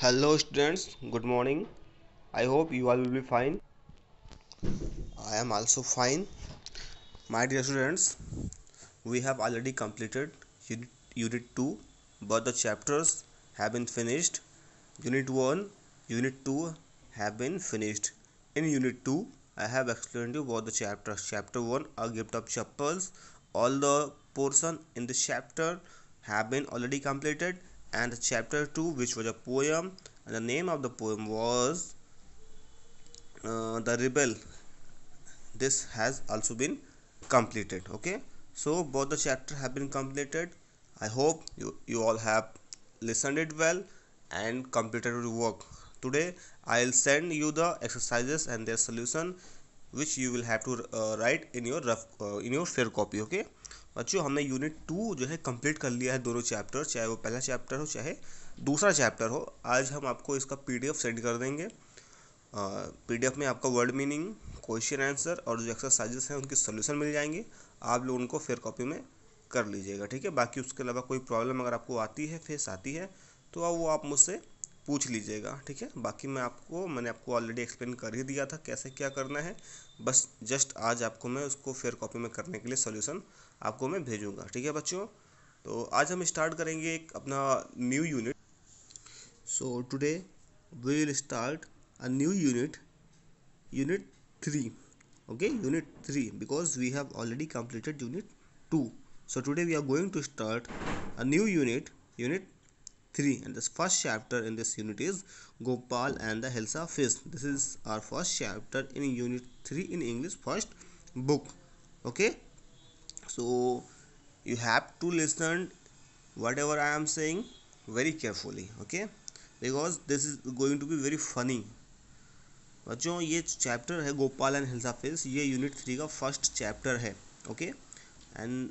hello students good morning i hope you all will be fine i am also fine my dear students we have already completed unit, unit 2 but the chapters have been finished unit 1 unit 2 have been finished in unit 2 i have explained you about the chapters chapter 1 a gift of chapels all the portion in the chapter have been already completed and chapter 2 which was a poem and the name of the poem was uh, the rebel this has also been completed okay so both the chapter have been completed i hope you, you all have listened it well and completed your work today i'll send you the exercises and their solution which you will have to uh, write in your rough uh, in your fair copy okay बच्चों हमने unit to जो है complete कर लिया है दोनों chapter चाहे वो पहला चैप्टर हो चाहे दूसरा चैप्टर हो आज हम आपको इसका पीडीएफ सेंड कर देंगे पीडीएफ में आपका वर्ड मीनिंग क्वेश्चन आंसर और जो एक्सरसाइजेस हैं उनकी सोल्यूशन मिल जाएंगे आप लोग उनको फेयर कॉपी में कर लीजिएगा ठीक है बाकी उसके अलावा कोई प्रॉब्लम अगर आपको आती है फेस आती है तो वो आप मुझसे पूछ लीजिएगा ठीक है बाकी मैं आपको मैंने आपको ऑलरेडी एक्सप्लेन कर ही दिया था कैसे क्या करना है बस जस्ट आज आपको मैं उसको फेयर कॉपी में करने के लिए सोल्यूशन आपको मैं भेजूँगा ठीक है बच्चों तो आज हम स्टार्ट करेंगे एक अपना new unit so today we will start a new unit unit three okay unit three because we have already completed unit two so today we are going to start a new unit unit 3 and this first chapter in this unit is Gopal and the Helsa fish this is our first chapter in unit 3 in English first book okay so you have to listen whatever I am saying very carefully okay because this is going to be very funny बच्चों ये chapter है Gopal and hilsa fish ये unit three का first chapter है okay and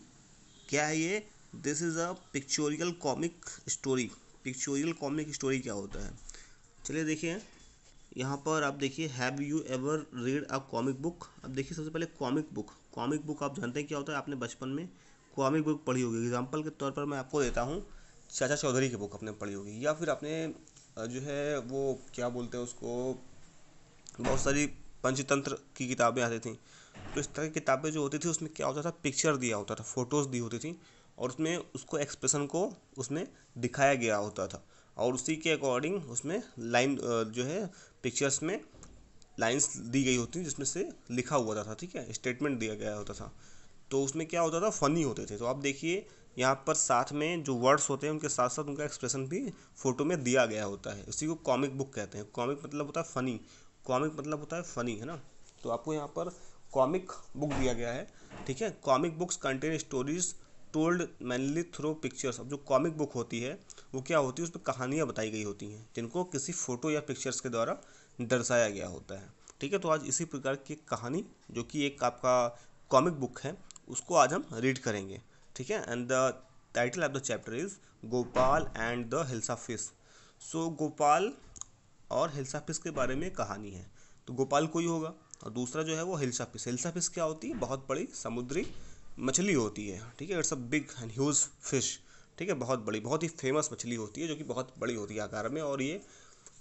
क्या है ये this is a pictorial comic story pictorial comic story क्या होता है चलिए देखिए यहाँ पर आप देखिए have you ever read a comic book अब देखिए सबसे पहले कॉमिक बुक कॉमिक बुक आप जानते हैं क्या होता है आपने बचपन में कॉमिक बुक पढ़ी होगी एग्जाम्पल के तौर पर मैं आपको देता हूँ चाचा चौधरी की बुक आपने पढ़ी होगी या फिर आपने जो है वो क्या बोलते हैं उसको बहुत सारी पंचतंत्र की किताबें आती थी तो इस तरह की किताबें जो होती थी उसमें क्या होता था पिक्चर दिया होता था फोटोज़ दी होती थी और उसमें उसको एक्सप्रेशन को उसमें दिखाया गया होता था और उसी के अकॉर्डिंग उसमें लाइन जो है पिक्चर्स में लाइंस दी गई होती जिसमें से लिखा हुआ था ठीक है स्टेटमेंट दिया गया होता था तो उसमें क्या होता था फ़नी होते थे तो आप देखिए यहाँ पर साथ में जो वर्ड्स होते हैं उनके साथ साथ उनका एक्सप्रेशन भी फ़ोटो में दिया गया होता है उसी को कॉमिक बुक कहते हैं कॉमिक मतलब होता है फ़नी कॉमिक मतलब होता है फ़नी है ना तो आपको यहाँ पर कॉमिक बुक दिया गया है ठीक है comic books contain stories told mainly through pictures अब जो कॉमिक बुक होती है वो क्या होती है उस पर कहानियाँ बताई गई होती हैं जिनको किसी फ़ोटो या पिक्चर्स के द्वारा दर्शाया गया होता है ठीक है तो आज इसी प्रकार की कहानी जो कि एक आपका कॉमिक बुक है उसको आज हम रीड करेंगे ठीक है and the title of the chapter is Gopal and the hilsa fish so Gopal और हिल्सा फिस के बारे में कहानी है तो गोपाल कोई होगा और दूसरा जो है वो हिल्सा फिस हिल्सा फिस क्या होती है बहुत बड़ी समुद्री मछली होती है ठीक है it's a big and huge fish ठीक है बहुत बड़ी बहुत ही फेमस मछली होती है जो कि बहुत बड़ी होती है आकार में और ये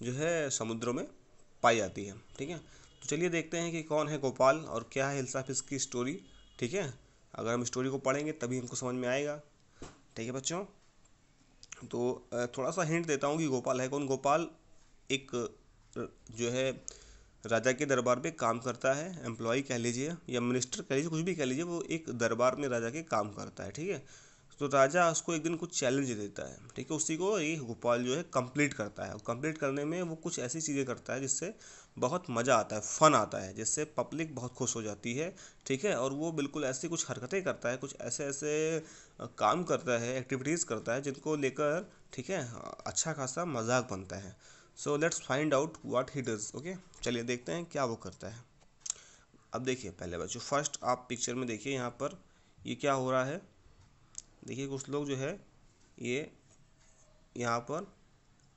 जो है समुद्रों में पाई जाती है ठीक है तो चलिए देखते हैं कि कौन है गोपाल और क्या है हिल्सा फिश की स्टोरी ठीक है अगर हम स्टोरी को पढ़ेंगे तभी हमको समझ में आएगा ठीक है बच्चों तो थोड़ा सा हिंट देता हूँ कि गोपाल है कौन गोपाल एक जो है राजा के दरबार में काम करता है एम्प्लॉय कह लीजिए या मिनिस्टर कह लीजिए कुछ भी कह लीजिए वो एक दरबार में राजा के काम करता है ठीक है तो राजा उसको एक दिन कुछ चैलेंज देता है ठीक है उसी को ये गोपाल जो है कंप्लीट करता है कंप्लीट करने में वो कुछ ऐसी चीज़ें करता है जिससे बहुत मज़ा आता है फ़न आता है जिससे पब्लिक बहुत खुश हो जाती है ठीक है और वो बिल्कुल ऐसी कुछ हरकतें करता है कुछ ऐसे ऐसे काम करता है एक्टिविटीज़ करता है जिनको लेकर ठीक है अच्छा खासा मजाक बनता है so let's find out what he does okay चलिए देखते हैं क्या वो करता है अब देखिए पहले बच्चों फर्स्ट आप पिक्चर में देखिए यहाँ पर ये क्या हो रहा है देखिए कुछ लोग जो है ये यहाँ पर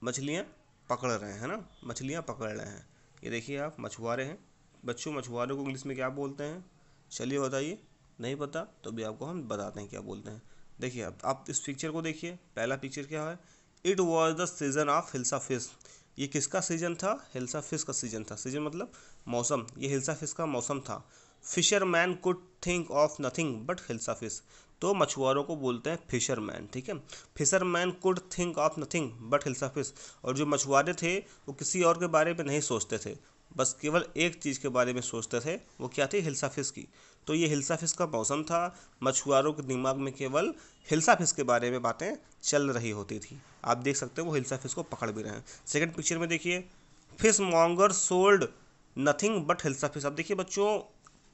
मछलियाँ पकड़ रहे हैं ना मछलियाँ पकड़ रहे हैं ये देखिए आप मछुआरे हैं बच्चों मछुआरों को इंग्लिश में क्या बोलते हैं चलिए बताइए नहीं पता तो भी आपको हम बताते हैं क्या बोलते हैं देखिए अब आप इस पिक्चर को देखिए पहला पिक्चर क्या है it was the season of hilsa fish ये किसका सीजन था हिल्सा फिश का सीजन था सीजन मतलब मौसम ये हिल्सा फिश का मौसम था fisherman could think of nothing but hilsa fish तो मछुआरों को बोलते हैं फिशरमैन ठीक है fisherman could think of nothing but hilsa fish और जो मछुआरे थे वो किसी और के बारे में नहीं सोचते थे बस केवल एक चीज़ के बारे में सोचते थे वो क्या थी हिल्सा फिश की तो ये हिल्सा फिश का मौसम था मछुआरों के दिमाग में केवल हिल्सा फिश के बारे में बातें चल रही होती थी आप देख सकते हो वो हिल्सा फिश को पकड़ भी रहे हैं सेकेंड पिक्चर में देखिए fish monger sold nothing but hilsa fish अब देखिए बच्चों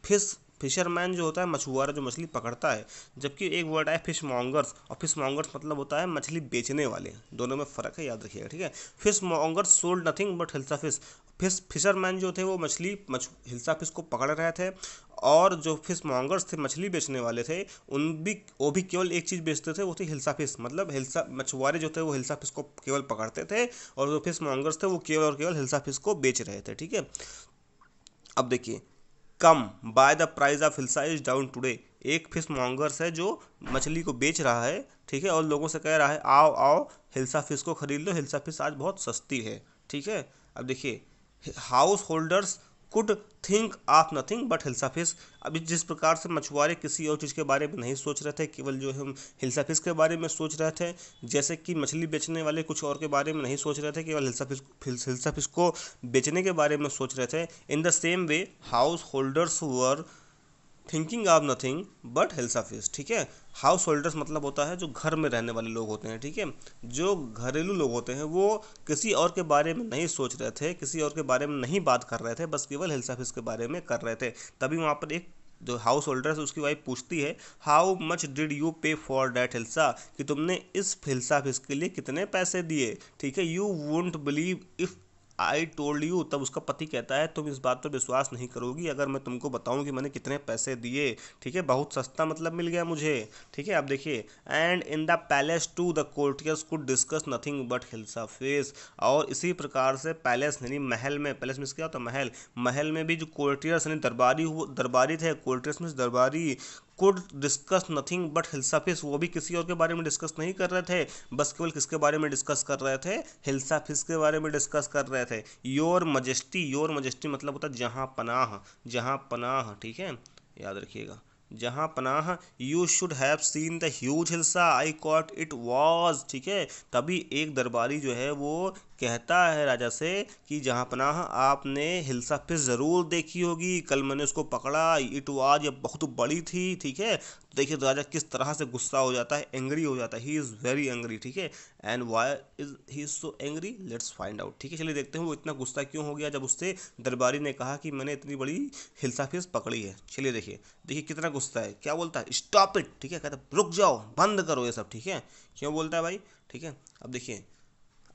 फिश फिशरमैन जो होता है मछुआरा जो मछली पकड़ता है जबकि एक वर्ड है फिश मॉन्गर्स और फिश मॉन्गर्स मतलब होता है मछली बेचने वाले दोनों में फ़र्क है याद रखिएगा ठीक है fish mongers sold nothing but hilsa fish fish fisherman जो थे वो मछली मछ हिल्सा फिश को पकड़ रहे थे और जो फिश मॉन्गर्स थे मछली बेचने वाले थे उन भी वो भी केवल एक चीज़ बेचते थे वो थी हिल्सा फिश मतलब हिल्सा मछुआरे जो थे वो हिल्सा फिश को केवल पकड़ते थे और जो फिश मॉन्गर्स थे वो केवल और केवल हिल्सा फिश को बेच रहे थे ठीक है अब देखिए come by the price of hilsa is down today एक फिश मॉन्गर्स है जो मछली को बेच रहा है ठीक है और लोगों से कह रहा है आओ आओ हिलसा फिश को खरीद लो हिलसा फिश आज बहुत सस्ती है ठीक है अब देखिए house holders could think of nothing but hilsa fish अभी जिस प्रकार से मछुआरे किसी और चीज़ के बारे में नहीं सोच रहे थे केवल जो हम हिल्सा फिश के बारे में सोच रहे थे जैसे कि मछली बेचने वाले कुछ और के बारे में नहीं सोच रहे थे केवल हिल्सा फिश हिल्सा फिश को बेचने के बारे में सोच रहे थे in the same way house holders were thinking of nothing but hilsa fish ठीक है हाउस होल्डर्स मतलब होता है जो घर में रहने वाले लोग होते हैं ठीक है जो घरेलू लोग होते हैं वो किसी और के बारे में नहीं सोच रहे थे किसी और के बारे में नहीं बात कर रहे थे बस केवल हेल्साफिश के बारे में कर रहे थे तभी वहाँ पर एक जो हाउस होल्डर्स उसकी वाइफ पूछती है how much did you pay for that hilsa कि तुमने इस हिल्सा फिस के लिए कितने पैसे दिए ठीक है you won't believe if I told you तब उसका पति कहता है तुम इस बात पर विश्वास नहीं करोगी अगर मैं तुमको बताऊं कि मैंने कितने पैसे दिए ठीक है बहुत सस्ता मतलब मिल गया मुझे ठीक है आप देखिए and in the palace to the courtiers could discuss nothing but hilsa fish और इसी प्रकार से पैलेस यानी महल में पैलेस मिस क्या होता महल महल में भी जो कोर्टियर्स यानी दरबारी हुआ दरबारी थे कोर्टियर्स मिस दरबारी could discuss nothing but hilsa fish वो भी किसी और के बारे में डिस्कस नहीं कर रहे थे बस केवल किसके बारे में डिस्कस कर रहे थे हिल्साफिस के बारे में डिस्कस कर रहे थे योर मजेस्टी योर मजेस्टी मतलब होता है जहाँ पनाह जहाँ पनाह ठीक है याद रखिएगा जहाँ पनाह you should have seen the huge hilsa I caught it was ठीक है तभी एक दरबारी जो है वो कहता है राजा से कि जहाँ पनाह आपने हिलसा फिर ज़रूर देखी होगी कल मैंने उसको पकड़ा इट वाज ये बहुत बड़ी थी ठीक है तो देखिए तो राजा किस तरह से गुस्सा हो जाता है एंग्री हो जाता है ही इज़ वेरी एंग्री ठीक है and why is he is so angry let's find out ठीक है चलिए देखते हैं वो इतना गुस्सा क्यों हो गया जब उससे दरबारी ने कहा कि मैंने इतनी बड़ी हिलसा फिर पकड़ी है चलिए देखिए देखिए कितना गुस्सा है क्या बोलता है स्टॉप इट ठीक है कहता रुक जाओ बंद करो ये सब ठीक है क्यों बोलता है भाई ठीक है अब देखिए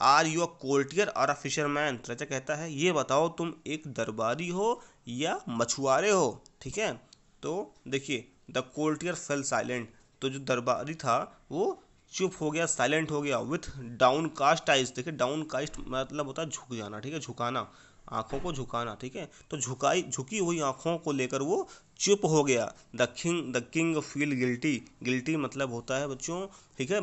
आर यू अ कोल्टियर और अ फिशरमैन रजा कहता है ये बताओ तुम एक दरबारी हो या मछुआरे हो ठीक है तो देखिए द कोल्टियर फेल साइलेंट तो जो दरबारी था वो चुप हो गया साइलेंट हो गया विथ डाउन कास्ट आइज देखिए डाउन कास्ट मतलब होता है झुक जाना ठीक है झुकाना आँखों को झुकाना ठीक है तो झुकाई झुकी हुई आँखों को लेकर वो चुप हो गया the king the king feel guilty guilty मतलब होता है बच्चों ठीक है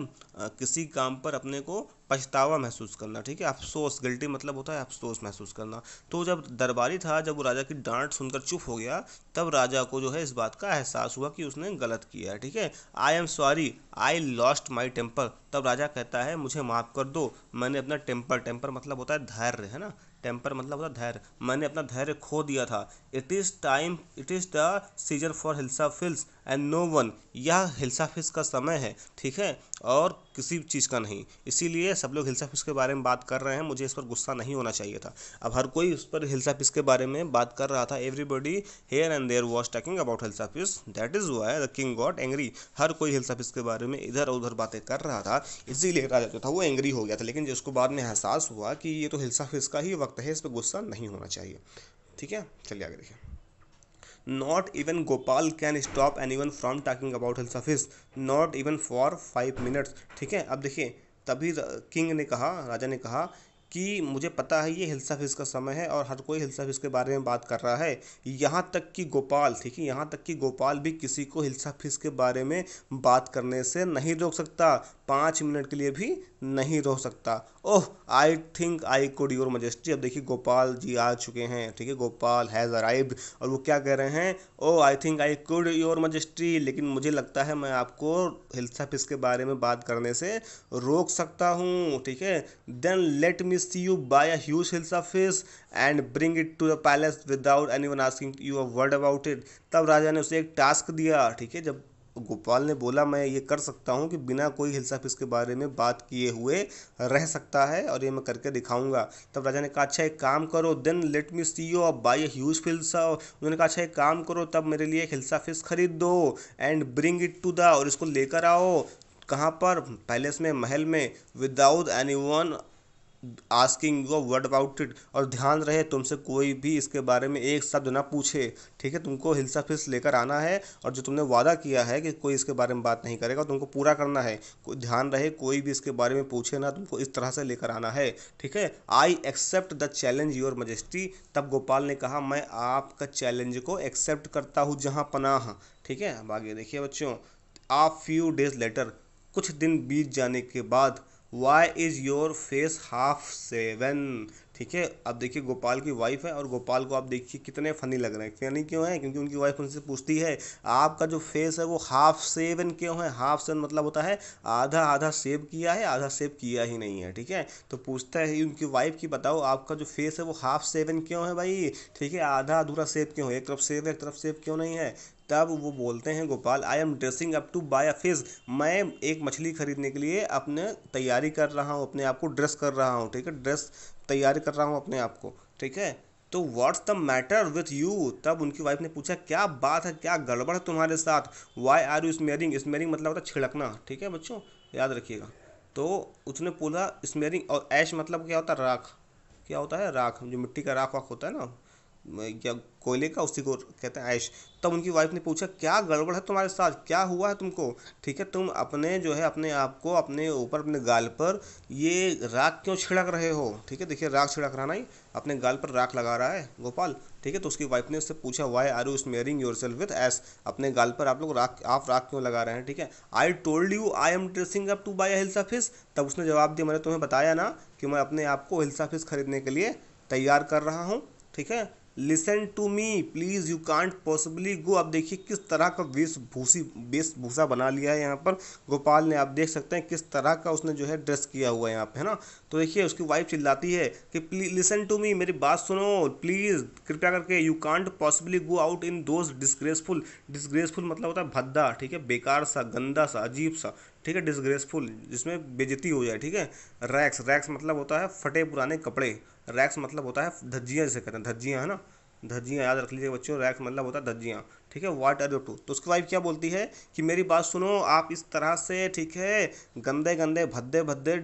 किसी काम पर अपने को पछतावा महसूस करना ठीक है अफसोस गिल्टी मतलब होता है अफसोस महसूस करना तो जब दरबारी था जब वो राजा की डांट सुनकर चुप हो गया तब राजा को जो है इस बात का एहसास हुआ कि उसने गलत किया है ठीक है I am sorry I lost my temper तब राजा कहता है मुझे माफ़ कर दो मैंने अपना टेम्पर टेम्पर मतलब होता है धैर्य है ना टेम्पर मतलब होता धैर्य मैंने अपना धैर्य खो दिया था it is time it is the season for hilsa fish and no one यह हिल्सा फिल्स का समय है ठीक है और किसी चीज़ का नहीं इसीलिए सब लोग हिल्सा फिश के बारे में बात कर रहे हैं मुझे इस पर गुस्सा नहीं होना चाहिए था अब हर कोई उस पर हिल्सा फिश के बारे में बात कर रहा था everybody here and there was talking about hilsa fish that is why the king got angry हर कोई हिल्सा फिश के बारे में इधर उधर बातें कर रहा था इसीलिए राजा जो था वो एंग्री हो गया था लेकिन जिसको बाद में एहसास हुआ कि ये तो हिल्सा फिश का ही वक्त है इस पर गुस्सा नहीं होना चाहिए ठीक है चलिए आगे देखिए not even Gopal can stop any one from talking about hilsa fish not even for five minutes ठीक है अब देखिए तभी किंग ने कहा राजा ने कहा कि मुझे पता है ये हिल्सा फिस का समय है और हर कोई हिल्सा फिस के बारे में बात कर रहा है यहाँ तक कि गोपाल ठीक है यहाँ तक कि गोपाल भी किसी को हिल्सा फिस के बारे में बात करने से नहीं रोक सकता पाँच मिनट के लिए भी नहीं रह सकता oh I think I could your majesty अब देखिए गोपाल जी आ चुके हैं ठीक है गोपाल हैज़ अराइव और वो क्या कह रहे हैं oh I think I could your majesty लेकिन मुझे लगता है मैं आपको हिल्सा ऑफिस के बारे में बात करने से रोक सकता हूँ ठीक है then let me see you buy a hilsa hilsa fish and bring it to the palace without any one asking you a word about it तब राजा ने उसे एक टास्क दिया ठीक है जब गोपाल ने बोला मैं ये कर सकता हूँ कि बिना कोई हिलसाफिस के बारे में बात किए हुए रह सकता है और ये मैं करके दिखाऊंगा तब राजा ने कहा अच्छा एक काम करो then let me see you अब बाई ए ह्यूज फिल्सा उन्होंने कहा अच्छा एक काम करो तब मेरे लिए एक फिस खरीद दो and bring it to the और इसको लेकर आओ कहाँ पर पैलेस में महल में without any one asking you word about it और ध्यान रहे तुमसे कोई भी इसके बारे में एक शब्द ना पूछे ठीक है तुमको हिलसा फिस लेकर आना है और जो तुमने वादा किया है कि कोई इसके बारे में बात नहीं करेगा तुमको पूरा करना है ध्यान रहे कोई भी इसके बारे में पूछे ना तुमको इस तरह से लेकर आना है ठीक है I accept the challenge your majesty तब गोपाल ने कहा मैं आपका चैलेंज को एक्सेप्ट करता हूँ जहाँ पनाह ठीक है अब आगे देखिए बच्चों आ फ्यू डेज लेटर कुछ दिन बीत जाने के बाद why is your face half shaven ठीक है अब देखिए गोपाल की वाइफ है और गोपाल को आप देखिए कितने फनी लग रहे हैं फनी क्यों है क्योंकि उनकी वाइफ उनसे पूछती है आपका जो फेस है वो हाफ सेवन क्यों है हाफ सेवन मतलब होता है आधा आधा सेव किया है आधा सेव किया ही नहीं है ठीक है तो पूछता है उनकी वाइफ की बताओ आपका जो फेस है वो हाफ सेवन क्यों है भाई ठीक है आधा अधूरा सेव क्यों है एक तरफ सेव है एक तरफ सेव क्यों नहीं है तब वो बोलते हैं Gopal I am dressing up to buy a fish मैं एक मछली खरीदने के लिए अपने तैयारी कर रहा हूँ अपने आप को ड्रेस कर रहा हूँ ठीक है ड्रेस तैयारी कर रहा हूँ अपने आप को ठीक है तो what's the matter with you तब उनकी वाइफ ने पूछा क्या बात है क्या गड़बड़ है तुम्हारे साथ why are you smearing smearing मतलब होता है छिड़कना ठीक है बच्चों याद रखिएगा तो उसने बोला स्मेयरिंग और ऐश मतलब क्या होता है राख क्या होता है राख जो मिट्टी का राख वाख होता है ना या कोयले का उसी को कहते हैं ऐश तब उनकी वाइफ ने पूछा क्या गड़बड़ है तुम्हारे साथ क्या हुआ है तुमको ठीक है तुम अपने जो है अपने आप को अपने ऊपर अपने गाल पर ये राख क्यों छिड़क रहे हो ठीक है देखिए राख छिड़क रहा नहीं अपने गाल पर राख लगा रहा है गोपाल ठीक है तो उसकी वाइफ ने उससे पूछा why are you smearing yourself with ash अपने गाल पर आप लोग राख आप राख क्यों लगा रहे हैं ठीक है I told you I am dressing up to buy hilsa fish तब उसने जवाब दिया मैंने तुम्हें बताया ना कि मैं अपने आप को हिल्सा फिश खरीदने के लिए तैयार कर रहा हूँ ठीक है listen to me please you can't possibly go आप देखिए किस तरह का वेश वेशभूषा बना लिया है यहाँ पर गोपाल ने आप देख सकते हैं किस तरह का उसने जो है ड्रेस किया हुआ है यहाँ पे है ना तो देखिए उसकी वाइफ चिल्लाती है कि प्लीज लिसन टू मी मेरी बात सुनो प्लीज़ कृपया करके you can't possibly go out in those disgraceful disgraceful मतलब होता है भद्दा ठीक है बेकार सा गंदा सा अजीब सा ठीक है डिसग्रेसफुल जिसमें बेजती हो जाए ठीक है रैक्स रैक्स मतलब होता है फटे पुराने कपड़े रैक्स मतलब होता है धज्जियाँ जिसे कहते हैं धज्जियाँ है ना धज्जियाँ याद रख लीजिए बच्चों रैक्स मतलब होता है धज्जियाँ ठीक है वाट आर यू टू तो उसकी वाइफ क्या बोलती है कि मेरी बात सुनो आप इस तरह से ठीक है गंदे गंदे भद्दे भद्दे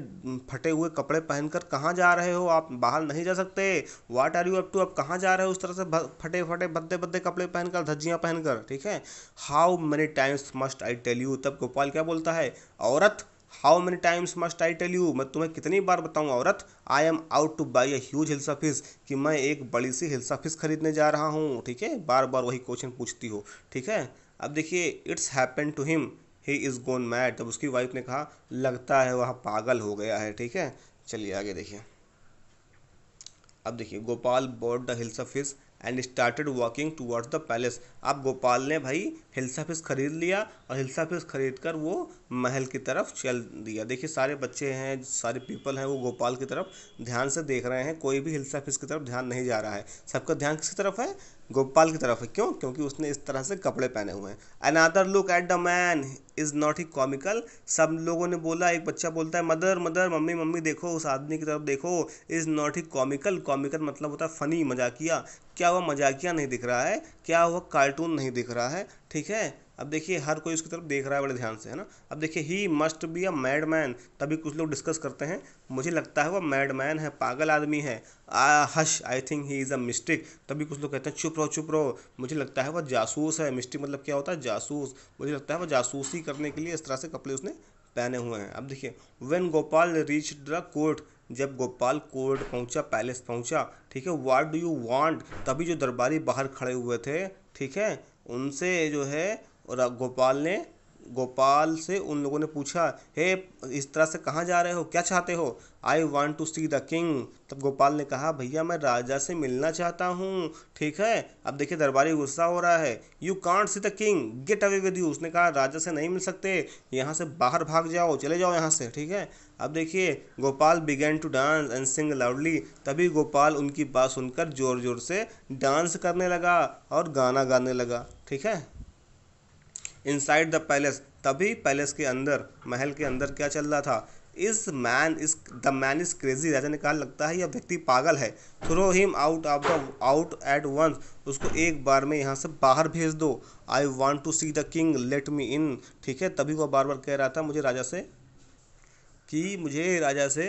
फटे हुए कपड़े पहनकर कहाँ जा रहे हो आप बाहर नहीं जा सकते what are you up to आप कहाँ जा रहे हो उस तरह से फटे फटे भद्दे भद्दे कपड़े पहनकर धज्जियाँ पहनकर ठीक है how many times must I tell you तब गोपाल क्या बोलता है औरत how many times must I tell you मैं तुम्हें कितनी बार बताऊँ औरत I am out to buy a huge hilsa fish कि मैं एक बड़ी सी हिल्सा ऑफिस खरीदने जा रहा हूँ ठीक है बार बार वही क्वेश्चन पूछती हो ठीक है अब देखिए it's happen to him he is gone mad तब उसकी वाइफ ने कहा लगता है वह पागल हो गया है ठीक है चलिए आगे देखिए अब देखिए Gopal bought the hilsa fish and started walking towards the palace अब गोपाल ने भाई हिल्सा फिश खरीद लिया और हिल्सा फिश खरीद कर वो महल की तरफ चल दिया देखिए सारे बच्चे हैं सारे पीपल हैं वो गोपाल की तरफ ध्यान से देख रहे हैं कोई भी हिल्सा फिश की तरफ ध्यान नहीं जा रहा है सबका ध्यान किसकी तरफ है गोपाल की तरफ है क्यों क्योंकि उसने इस तरह से कपड़े पहने हुए हैं another look at the man is not he comical सब लोगों ने बोला एक बच्चा बोलता है मदर मदर मम्मी मम्मी देखो उस आदमी की तरफ देखो is not he comical comical मतलब होता है फ़नी मजाकिया क्या वह मजाकिया नहीं दिख रहा है क्या वह कार्टून नहीं दिख रहा है ठीक है अब देखिए हर कोई उसकी तरफ देख रहा है बड़े ध्यान से है ना अब देखिए he must be a mad man तभी कुछ लोग डिस्कस करते हैं मुझे लगता है वह मैड मैन है पागल आदमी है ah hush I think he is a mistake तभी कुछ लोग कहते हैं चुप रहो चुप रहो मुझे लगता है वह जासूस है मिस्टेक मतलब क्या होता है जासूस मुझे लगता है वह जासूसी करने के लिए इस तरह से कपड़े उसने पहने हुए हैं अब देखिए when Gopal reach the court जब गोपाल कोर्ट पहुंचा पैलेस पहुंचा ठीक है वाट डू यू वांट तभी जो दरबारी बाहर खड़े हुए थे ठीक है उनसे जो है और गोपाल ने गोपाल से उन लोगों ने पूछा हे इस तरह से कहाँ जा रहे हो क्या चाहते हो I want to see the king तब गोपाल ने कहा भैया मैं राजा से मिलना चाहता हूँ ठीक है अब देखिए दरबारी गुस्सा हो रहा है you can't see the king get away with you उसने कहा राजा से नहीं मिल सकते यहाँ से बाहर भाग जाओ चले जाओ यहाँ से ठीक है अब देखिए Gopal began to dance and sing loudly तभी गोपाल उनकी बात सुनकर ज़ोर ज़ोर से डांस करने लगा और गाना गाने लगा ठीक है इनसाइड द पैलेस तभी पैलेस के अंदर महल के अंदर क्या चल रहा था is man is the man is crazy राजा ने कहा लगता है यह व्यक्ति पागल है throw him out of the out at once उसको एक बार में यहाँ से बाहर भेज दो I want to see the king let me in ठीक है तभी वो बार बार कह रहा था मुझे राजा से कि मुझे राजा से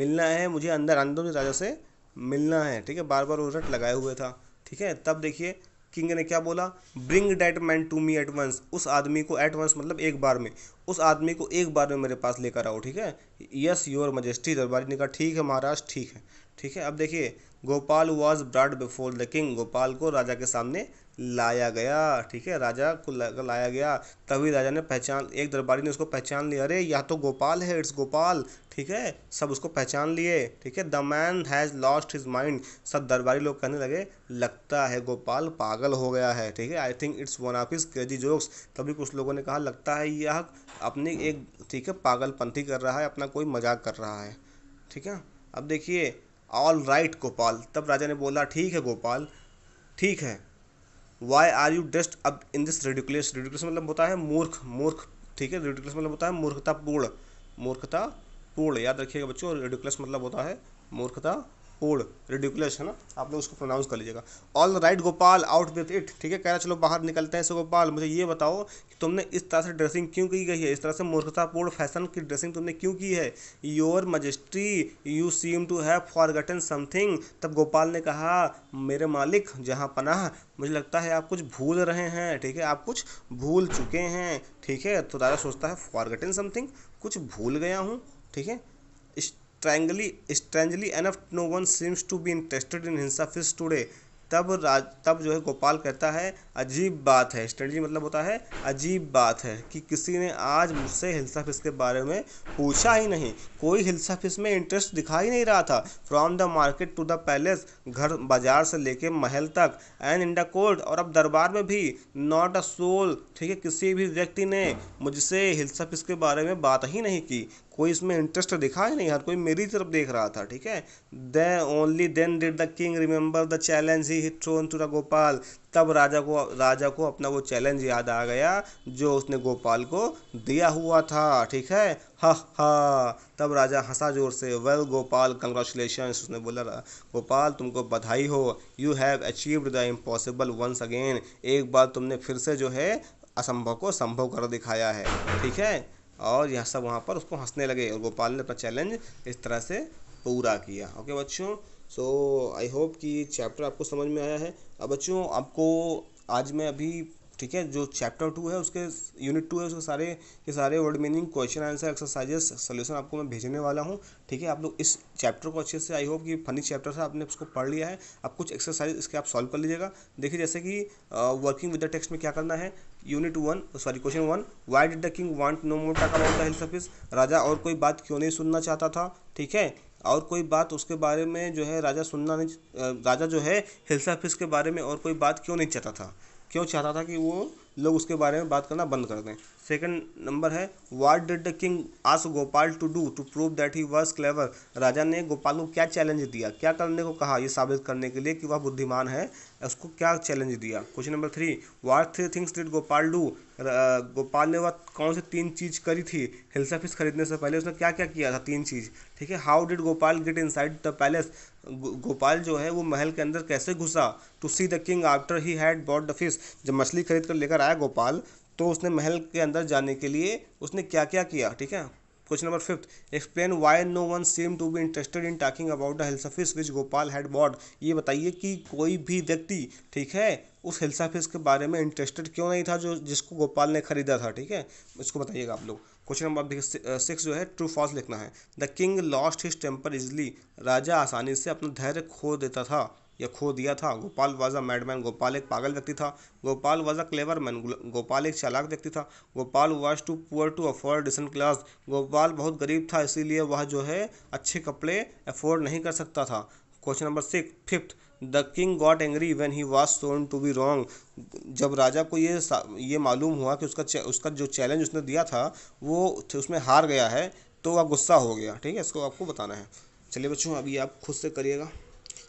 मिलना है मुझे अंदर अंदर मुझे राजा से मिलना है ठीक है बार बार वो रट लगाए हुए था ठीक है तब देखिए किंग ने क्या बोला bring that man to me at once उस आदमी को एट वंस मतलब एक बार में उस आदमी को एक बार में मेरे पास लेकर आओ ठीक है यस योर मजेस्टी दरबारी ने कहा ठीक है महाराज ठीक है ठीक है अब देखिए Gopal was brought before the king Gopal को राजा के सामने लाया गया ठीक है राजा को लाया गया तभी राजा ने पहचान एक दरबारी ने उसको पहचान लिया अरे यह तो गोपाल है इट्स गोपाल ठीक है सब उसको पहचान लिए ठीक है the man has lost his mind सब दरबारी लोग कहने लगे लगता है गोपाल पागल हो गया है ठीक है I think it's one of his crazy jokes तभी कुछ लोगों ने कहा लगता है यह अपनी एक ठीक है पागलपंथी कर रहा है अपना कोई मजाक कर रहा है ठीक है अब देखिए ऑल राइट गोपाल तब राजा ने बोला ठीक है गोपाल ठीक है वाई आर यू डस्ट अब इन दिस रेडिकुलस रेडिकुलस मतलब होता है मूर्ख मूर्ख ठीक है रेडिकुलस मतलब होता है मूर्खतापूर्ण मूर्खतापूर्ण याद रखिएगा बच्चों रेडिकुलस मतलब होता है मूर्खता पोड़ रेडिकुलस है ना आप लोग उसको प्रोनाउंस कर लीजिएगा all right Gopal out with it ठीक है कह रहा चलो बाहर निकलते हैं सो गोपाल मुझे ये बताओ कि तुमने इस तरह से ड्रेसिंग क्यों की गई है इस तरह से मूर्खतापूर्ण फैशन की ड्रेसिंग तुमने क्यों की है your majesty you seem to have gotten something तब गोपाल ने कहा मेरे मालिक जहाँ पनाह मुझे लगता है आप कुछ भूल रहे हैं ठीक है आप कुछ भूल चुके हैं ठीक है तो दादा सोचता है गटन समथिंग कुछ भूल गया हूँ ठीक है strangely strangely enough no one seems to be interested in hilsa fish today तब राज तब जो है गोपाल कहता है अजीब बात है स्ट्रेंजली मतलब होता है अजीब बात है कि किसी ने आज मुझसे हिंसा फिस के बारे में पूछा ही नहीं कोई हिंसा फिस में इंटरेस्ट दिखा ही नहीं रहा था from the market to the palace घर बाजार से लेके महल तक एंड इन द कोर्ट और अब दरबार में भी नॉट अ सोल ठीक है किसी भी व्यक्ति ने मुझसे हिंसा फिस के बारे में बात ही नहीं की कोई इसमें इंटरेस्ट दिखा ही नहीं हर कोई मेरी तरफ देख रहा था ठीक है they only then did the king remember the challenge he thrown to the Gopal तब राजा को राजा को अपना वो चैलेंज याद आ गया जो उसने गोपाल को दिया हुआ था ठीक है हा हा तब राजा हंसा जोर से वेल well, गोपाल कंग्रेचुलेशन उसने बोला गोपाल तुमको बधाई हो you have achieved the impossible once again एक बार तुमने फिर से जो है असंभव को संभव कर दिखाया है ठीक है और यह सब वहाँ पर उसको हंसने लगे और गोपाल ने अपना चैलेंज इस तरह से पूरा किया ओके बच्चों सो आई होप कि चैप्टर आपको समझ में आया है अब बच्चों आपको आज मैं अभी ठीक है जो चैप्टर टू है उसके यूनिट टू है उसके सारे के सारे word meaning question answer exercises solution आपको मैं भेजने वाला हूँ ठीक है आप लोग इस चैप्टर को अच्छे से आई होप कि फनी चैप्टर से आपने उसको पढ़ लिया है अब कुछ एक्सरसाइज इसके आप सॉल्व कर लीजिएगा देखिए जैसे कि वर्किंग विद द टेक्स्ट में क्या करना है unit one sorry question one why did the king want no मोटा का मोटा हेल्थ सर्विस राजा और कोई बात क्यों नहीं सुनना चाहता था ठीक है और कोई बात उसके बारे में जो है राजा सुनना नहीं uh, राजा जो है हिल्सा फिस के बारे में और कोई बात क्यों नहीं चाहता था क्यों चाहता था कि वो लोग उसके बारे में बात करना बंद कर दें सेकंड नंबर है what did the king ask Gopal to do to prove that he was clever राजा ने गोपाल को क्या चैलेंज दिया क्या करने को कहा ये साबित करने के लिए कि वह बुद्धिमान है उसको क्या चैलेंज दिया question number three what three things did Gopal do Gopal ने वह कौन सी तीन चीज़ करी थी हिल्सा फिश खरीदने से पहले उसने क्या क्या किया था तीन चीज़ ठीक है how did Gopal get inside the palace Gopal जो है वो महल के अंदर कैसे घुसा to see the king after he had bought the fish जब मछली खरीद कर लेकर आया गोपाल तो उसने महल के अंदर जाने के लिए उसने क्या क्या किया ठीक है question number fifth explain why no one seems to be interested in talking about the hilsa fish which Gopal had bought ये बताइए कि कोई भी व्यक्ति ठीक है उस हेल्साफिस के बारे में इंटरेस्टेड क्यों नहीं था जो जिसको गोपाल ने खरीदा था ठीक है इसको बताइएगा आप लोग क्वेश्चन नंबर सिक्स uh, जो है ट्रू फॉल्स लिखना है the king lost his temper easily राजा आसानी से अपना धैर्य खो देता था या खो दिया था गोपाल वाजा मैडमैन गोपाल एक पागल व्यक्ति था गोपाल वाजा क्लेवर मैन गोपाल एक चालाक व्यक्ति था Gopal was too poor to afford decent clothes Gopal बहुत गरीब था इसीलिए वह जो है अच्छे कपड़े अफोर्ड नहीं कर सकता था question number six fifth the king got angry when he was shown to be wrong जब राजा को ये ये मालूम हुआ कि उसका उसका जो चैलेंज उसने दिया था वो उसमें हार गया है तो वह गुस्सा हो गया ठीक है इसको आपको बताना है चलिए बच्चों अभी आप खुद से करिएगा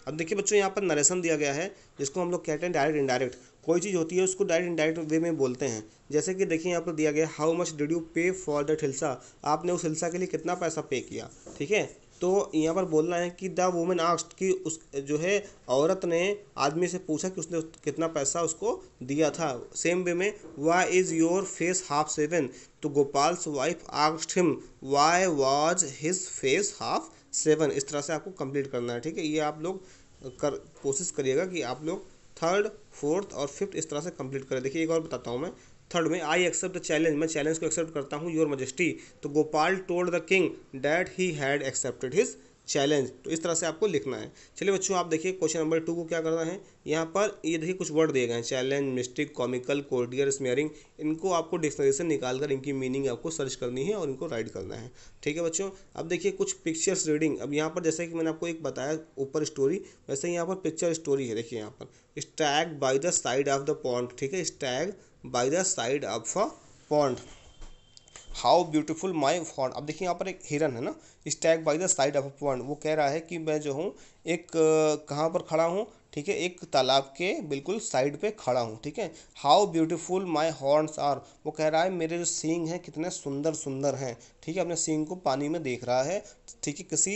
अब देखिए बच्चों यहाँ पर नरेशन दिया गया है जिसको हम लोग कहते हैं डायरेक्ट इंडायरेक्ट कोई चीज़ होती है उसको डायरेक्ट इंडायरेक्ट वे में बोलते हैं जैसे कि देखिए यहाँ पर दिया गया how much did you pay for that hilsa आपने उस हिल्सा के लिए कितना पैसा पे किया ठीक है तो यहाँ पर बोलना है कि द वुमेन आस्ट कि उस जो है औरत ने आदमी से पूछा कि उसने कितना पैसा उसको दिया था सेम वे में why is your face half shaven तो Gopal's wife asked him why was his face half shaven इस तरह से आपको कंप्लीट करना है ठीक है ये आप लोग कर कोशिश करिएगा कि आप लोग थर्ड फोर्थ और फिफ्थ इस तरह से कंप्लीट करें देखिए एक और बताता हूँ मैं थर्ड में आई एक्सेप्ट द चैलेंज मैं चैलेंज को एक्सेप्ट करता हूँ योर मजेस्टी तो Gopal told the king that he had accepted his challenge तो इस तरह से आपको लिखना है चलिए बच्चों आप देखिए क्वेश्चन नंबर टू को क्या करना है यहाँ पर ये देखिए कुछ वर्ड दिए गए हैं challenge mystic comical courtier smearing इनको आपको डिक्शनरी से निकाल कर इनकी मीनिंग आपको सर्च करनी है और इनको राइट करना है ठीक है बच्चों अब देखिए कुछ पिक्चर्स रीडिंग अब यहाँ पर जैसे कि मैंने आपको एक बताया ऊपर स्टोरी वैसे यहाँ पर पिक्चर स्टोरी है देखिए यहाँ पर stag by the side of the pond ठीक है stag by the side of a pond how beautiful my pond अब देखिए यहाँ पर एक हिरन है ना stag by the side of pond वो कह रहा है कि मैं जो हूँ एक कहाँ पर खड़ा हूँ ठीक है एक तालाब के बिल्कुल साइड पे खड़ा हूँ ठीक है how beautiful my horns are वो कह रहा है मेरे जो सींग हैं कितने सुंदर सुंदर हैं ठीक है अपने सींग को पानी में देख रहा है ठीक है किसी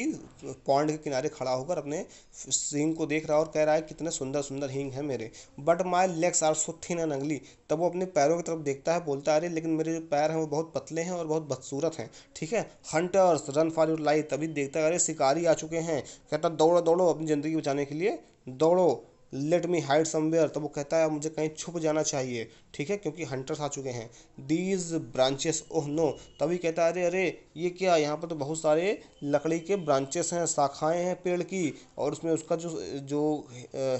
पॉइंट के किनारे खड़ा होकर अपने सींग को देख रहा है और कह रहा है कितने सुंदर सुंदर हींग है मेरे but my legs are so thin and ugly तब वो अपने पैरों की तरफ देखता है बोलता है अरे लेकिन मेरे जो पैर हैं वो बहुत पतले हैं और बहुत बदसूरत हैं ठीक है hunters run for your life तभी देखता है अरे शिकारी आ चुके हैं कहता दौड़ो दौड़ो अपनी ज़िंदगी बचाने के लिए दौड़ो लेट मी हाइड समवेयर तो वो कहता है मुझे कहीं छुप जाना चाहिए ठीक है क्योंकि हंटर्स आ चुके हैं दीज ब्रांचेस ओह नो तभी कहता है अरे अरे ये क्या यहाँ पर तो बहुत सारे लकड़ी के ब्रांचेस हैं शाखाएँ हैं पेड़ की और उसमें उसका जो जो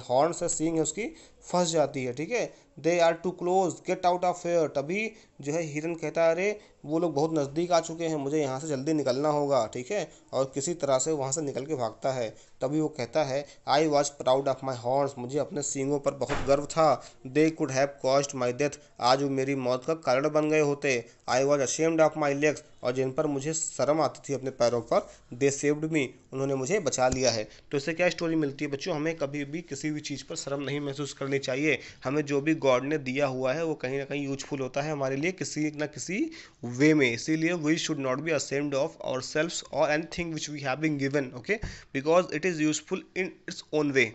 हॉर्नस है सींग है उसकी फंस जाती है ठीक है they are too close get out of here तभी जो है हिरन कहता है अरे वो लोग बहुत नज़दीक आ चुके हैं मुझे यहाँ से जल्दी निकलना होगा ठीक है और किसी तरह से वहाँ से निकल के भागता है तभी वो कहता है I was proud of my horns मुझे अपने सींगों पर बहुत गर्व था they could have cost my death आज वो मेरी मौत का कारण बन गए होते I was ashamed of my legs और जिन पर मुझे शर्म आती थी अपने पैरों पर दे सेव्ड मी उन्होंने मुझे बचा लिया है तो इससे क्या स्टोरी मिलती है बच्चों हमें कभी भी किसी भी चीज़ पर शर्म नहीं महसूस करनी चाहिए हमें जो भी गॉड ने दिया हुआ है वो कहीं ना कहीं यूजफुल होता है हमारे लिए किसी ना किसी वे में इसीलिए we should not be ashamed of our self और anything which we have been given okay because it is useful in its own way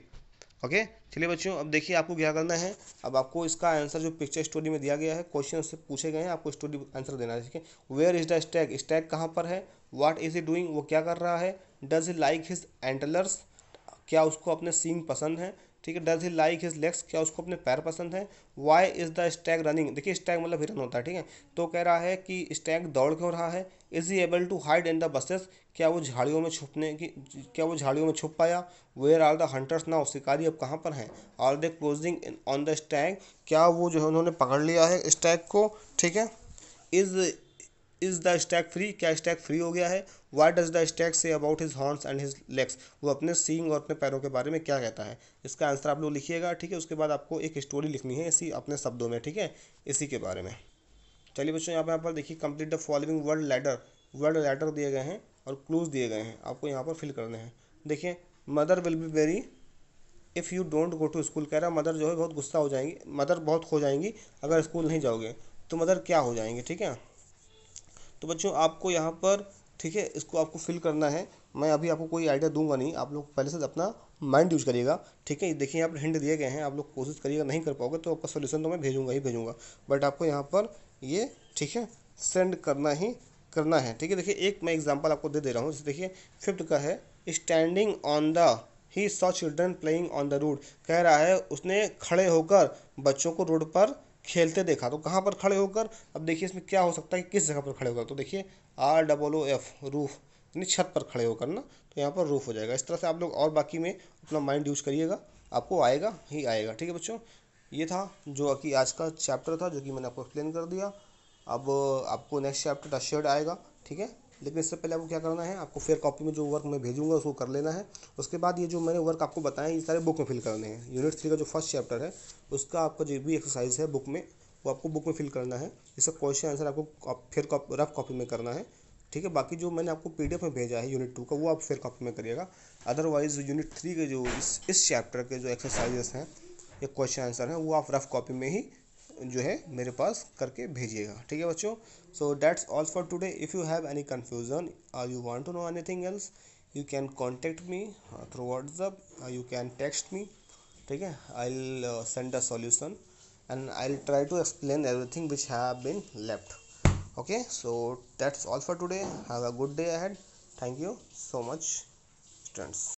okay चलिए बच्चों अब देखिए आपको क्या करना है अब आपको इसका आंसर जो पिक्चर स्टोरी में दिया गया है क्वेश्चन उससे पूछे गए हैं आपको स्टोरी आंसर देना है ठीक है where is the stag stag कहाँ पर है वाट इज ई डूइंग वो क्या कर रहा है does he like his antlers क्या उसको अपने सींग पसंद है ठीक है does he like his legs क्या उसको अपने पैर पसंद है why is the stag running देखिए स्टैग मतलब हिरन होता है ठीक है तो कह रहा है कि स्टैग दौड़ क्यों रहा है is he able to hide in the bushes क्या वो झाड़ियों में छुपने की क्या वो झाड़ियों में छुप पाया where are the hunters now शिकारी अब कहाँ पर हैं are they closing on the stag क्या वो जो है उन्होंने पकड़ लिया है स्टैग को ठीक है is is the stag free क्या स्टैक फ्री हो गया है what does the stag say about his horns and his legs वो अपने सींग और अपने पैरों के बारे में क्या कहता है इसका आंसर आप लोग लिखिएगा ठीक है उसके बाद आपको एक स्टोरी लिखनी है इसी अपने शब्दों में ठीक है इसी के बारे में चलिए बच्चों यहाँ पर यहाँ पर देखिए complete the following word letter word letter दिए गए हैं और क्लूज दिए गए हैं आपको यहाँ पर फिल करने हैं देखिए mother will be very if you don't go to school कह रहा मदर जो है बहुत गुस्सा हो जाएंगी मदर बहुत खो जाएंगी अगर स्कूल नहीं जाओगे तो मदर क्या हो जाएंगे ठीक है तो बच्चों आपको यहाँ पर ठीक है इसको आपको फिल करना है मैं अभी आपको कोई आइडिया दूंगा नहीं आप लोग पहले से अपना माइंड यूज करिएगा ठीक है देखिए यहाँ पर हिंट दिए गए हैं आप लोग कोशिश करिएगा नहीं कर पाओगे तो आपका सोल्यूशन तो मैं भेजूंगा ही भेजूंगा बट आपको यहाँ पर ये ठीक है सेंड करना ही करना है ठीक है देखिए एक मैं एग्जाम्पल आपको दे दे रहा हूँ जैसे देखिए फिफ्थ का है standing on the he saw children playing on the road कह रहा है उसने खड़े होकर बच्चों को रोड पर खेलते देखा तो कहाँ पर खड़े होकर अब देखिए इसमें क्या हो सकता है कि किस जगह पर खड़े होकर तो देखिए R double O F roof यानी छत पर खड़े होकर ना तो यहाँ पर रूफ हो जाएगा इस तरह से आप लोग और बाकी में अपना माइंड यूज करिएगा आपको आएगा ही आएगा ठीक है बच्चों ये था जो कि आज का चैप्टर था जो कि मैंने आपको एक्सप्लेन कर दिया अब आपको नेक्स्ट चैप्टर द आएगा ठीक है लेकिन इससे पहले आपको क्या करना है आपको फेयर कॉपी में जो वर्क मैं भेजूंगा उसको कर लेना है उसके बाद ये जो मैंने वर्क आपको बताया ये सारे बुक में फिल करने हैं यूनिट थ्री का जो फर्स्ट चैप्टर है उसका आपका जो भी एक्सरसाइज है बुक में वो आपको बुक में फिल करना है इसका क्वेश्चन आंसर आपको फेयर कॉपी रफ कॉपी में करना है ठीक है बाकी जो मैंने आपको पी में भेजा है यूनिट टू का वो आप फेयर कॉपी में करिएगा अदरवाइज यूनिट थ्री के जो इस इस चैप्टर के जो एक्सरसाइजेस हैं या क्वेश्चन आंसर हैं वो आप रफ कॉपी में ही जो है मेरे पास करके भेजिएगा ठीक है बच्चों so that's all for today if you have any confusion or you want to know anything else you can contact me through WhatsApp you can text me ठीक है I will send a solution and I try to explain everything which have been left okay so that's all for today have a good day ahead thank you so much students